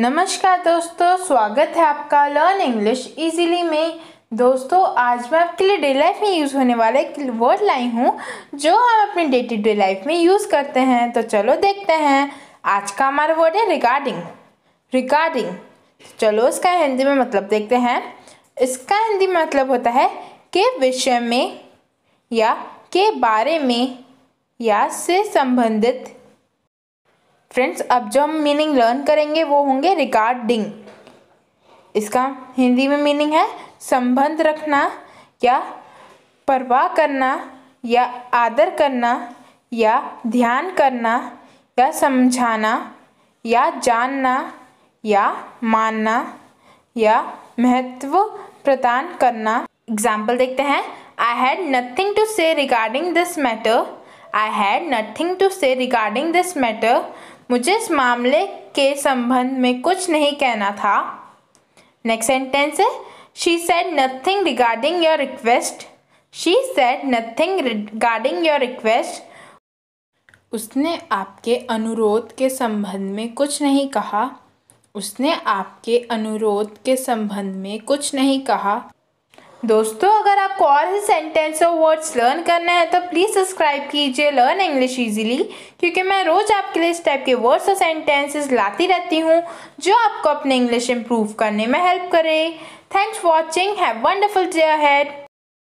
नमस्कार दोस्तों स्वागत है आपका लर्न इंग्लिश इजीली में दोस्तों आज मैं आपके लिए डे लाइफ में यूज़ होने वाला एक वर्ड लाई हूँ जो हम अपने डे टू डे लाइफ में यूज़ करते हैं तो चलो देखते हैं आज का हमारा वर्ड है रिगार्डिंग रिगार्डिंग चलो इसका हिंदी में मतलब देखते हैं इसका हिंदी में मतलब होता है के विषय में या के बारे में या से संबंधित फ्रेंड्स अब जो हम मीनिंग लर्न करेंगे वो होंगे रिगार्डिंग इसका हिंदी में मीनिंग है संबंध रखना या परवाह करना या आदर करना या ध्यान करना या समझाना या जानना या मानना या महत्व प्रदान करना एग्जाम्पल देखते हैं I had nothing to say regarding this matter I had nothing to say regarding this matter मुझे इस मामले के संबंध में कुछ नहीं कहना था नेक्स्ट सेंटेंस है she said nothing regarding your request she said nothing regarding your request उसने आपके अनुरोध के संबंध में कुछ नहीं कहा उसने आपके अनुरोध के संबंध में कुछ नहीं कहा दोस्तों अगर आपको और ही सेंटेंस और वर्ड्स लर्न करने हैं तो प्लीज़ सब्सक्राइब कीजिए लर्न इंग्लिश इजीली क्योंकि मैं रोज़ आपके लिए इस टाइप के वर्ड्स और सेंटेंसेस लाती रहती हूँ जो आपको अपने इंग्लिश इम्प्रूव करने में हेल्प करे thanks watching have wonderful day ahead